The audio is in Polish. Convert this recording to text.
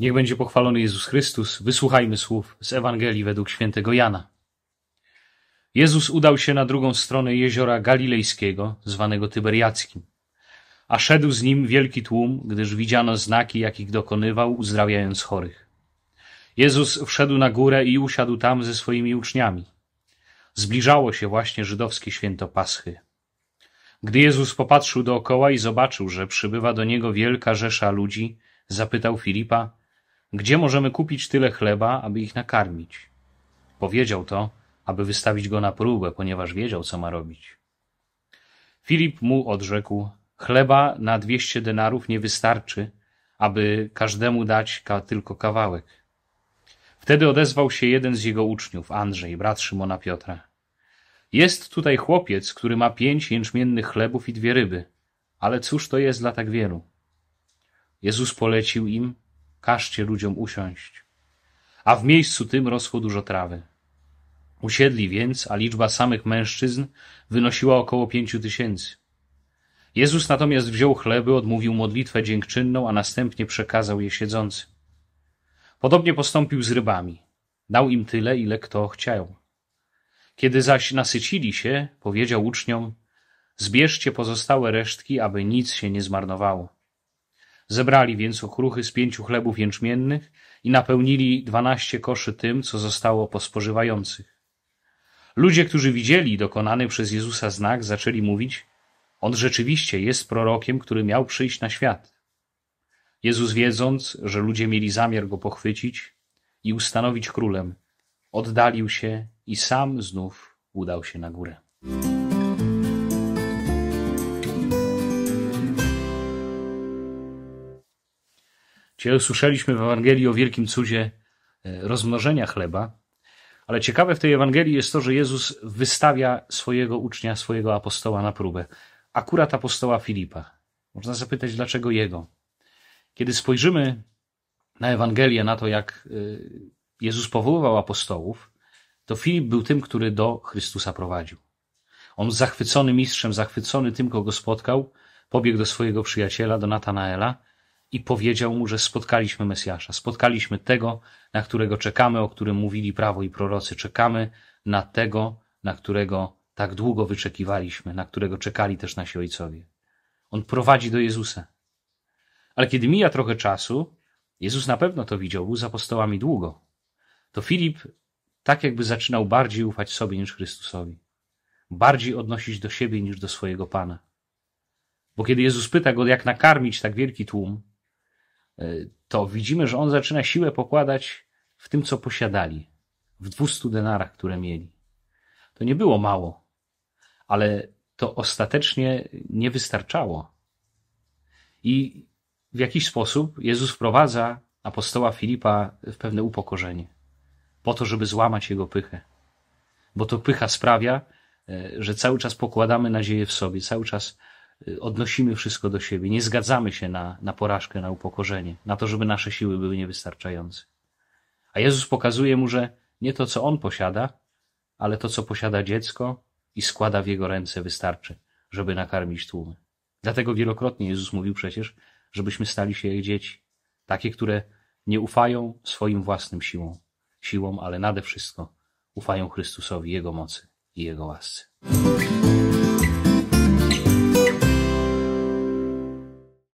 Niech będzie pochwalony Jezus Chrystus. Wysłuchajmy słów z Ewangelii według świętego Jana. Jezus udał się na drugą stronę jeziora Galilejskiego, zwanego Tyberiackim. A szedł z nim wielki tłum, gdyż widziano znaki, jakich dokonywał, uzdrawiając chorych. Jezus wszedł na górę i usiadł tam ze swoimi uczniami. Zbliżało się właśnie żydowskie święto Paschy. Gdy Jezus popatrzył dookoła i zobaczył, że przybywa do niego wielka rzesza ludzi, zapytał Filipa, gdzie możemy kupić tyle chleba, aby ich nakarmić? Powiedział to, aby wystawić go na próbę, ponieważ wiedział, co ma robić. Filip mu odrzekł: Chleba na dwieście denarów nie wystarczy, aby każdemu dać ka tylko kawałek. Wtedy odezwał się jeden z jego uczniów, Andrzej, brat Szymona Piotra. Jest tutaj chłopiec, który ma pięć jęczmiennych chlebów i dwie ryby, ale cóż to jest dla tak wielu? Jezus polecił im, Każcie ludziom usiąść. A w miejscu tym rosło dużo trawy. Usiedli więc, a liczba samych mężczyzn wynosiła około pięciu tysięcy. Jezus natomiast wziął chleby, odmówił modlitwę dziękczynną, a następnie przekazał je siedzącym. Podobnie postąpił z rybami. Dał im tyle, ile kto chciał. Kiedy zaś nasycili się, powiedział uczniom: Zbierzcie pozostałe resztki, aby nic się nie zmarnowało. Zebrali więc okruchy z pięciu chlebów jęczmiennych i napełnili dwanaście koszy tym, co zostało po spożywających. Ludzie, którzy widzieli dokonany przez Jezusa znak, zaczęli mówić, on rzeczywiście jest prorokiem, który miał przyjść na świat. Jezus wiedząc, że ludzie mieli zamiar go pochwycić i ustanowić królem, oddalił się i sam znów udał się na górę. Czyli usłyszeliśmy w Ewangelii o wielkim cudzie e, rozmnożenia chleba, ale ciekawe w tej Ewangelii jest to, że Jezus wystawia swojego ucznia, swojego apostoła na próbę. Akurat apostoła Filipa. Można zapytać, dlaczego jego? Kiedy spojrzymy na Ewangelię, na to, jak e, Jezus powoływał apostołów, to Filip był tym, który do Chrystusa prowadził. On zachwycony mistrzem, zachwycony tym, kogo spotkał, pobiegł do swojego przyjaciela, do Natanaela i powiedział mu, że spotkaliśmy Mesjasza, spotkaliśmy tego, na którego czekamy, o którym mówili prawo i prorocy. Czekamy na tego, na którego tak długo wyczekiwaliśmy, na którego czekali też nasi ojcowie. On prowadzi do Jezusa. Ale kiedy mija trochę czasu, Jezus na pewno to widział, był z apostołami długo. To Filip tak jakby zaczynał bardziej ufać sobie niż Chrystusowi, bardziej odnosić do siebie niż do swojego Pana. Bo kiedy Jezus pyta go, jak nakarmić tak wielki tłum, to widzimy, że on zaczyna siłę pokładać w tym, co posiadali, w 200 denarach, które mieli. To nie było mało, ale to ostatecznie nie wystarczało. I w jakiś sposób Jezus wprowadza apostoła Filipa w pewne upokorzenie, po to, żeby złamać jego pychę. Bo to pycha sprawia, e, że cały czas pokładamy nadzieję w sobie, cały czas Y, odnosimy wszystko do siebie, nie zgadzamy się na, na porażkę, na upokorzenie, na to, żeby nasze siły były niewystarczające. A Jezus pokazuje mu, że nie to, co on posiada, ale to, co posiada dziecko i składa w jego ręce, wystarczy, żeby nakarmić tłumy. Dlatego wielokrotnie Jezus mówił przecież, żebyśmy stali się jak dzieci, takie, które nie ufają swoim własnym siłom, siłom, ale nade wszystko ufają Chrystusowi, Jego mocy i Jego łasce.